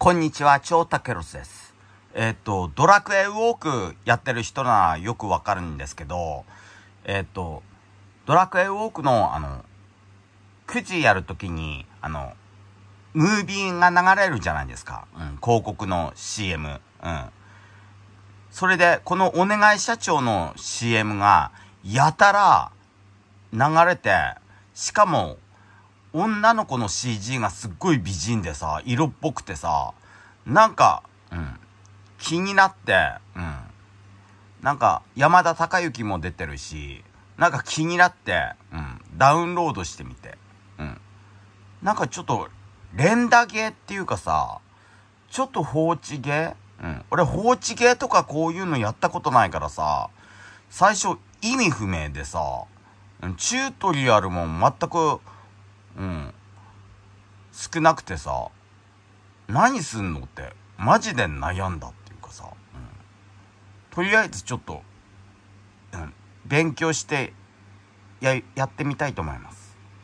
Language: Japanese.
こんにちは、超タケロスです。えっ、ー、と、ドラクエウォークやってる人ならよくわかるんですけど、えっ、ー、と、ドラクエウォークの、あの、9時やるときに、あの、ムービーが流れるじゃないですか。うん、広告の CM。うん。それで、このお願い社長の CM が、やたら、流れて、しかも、女の子の CG がすっごい美人でさ、色っぽくてさ、なんか、うん、気になって、うん、なんか山田孝之も出てるし、なんか気になって、うん、ダウンロードしてみて、うん、なんかちょっと、連打ゲーっていうかさ、ちょっと放置ゲーうん。俺放置ゲーとかこういうのやったことないからさ、最初意味不明でさ、チュートリアルも全くうん。少なくてさ、何すんのって、マジで悩んだっていうかさ、うん。とりあえずちょっと、うん、勉強して、や、やってみたいと思います。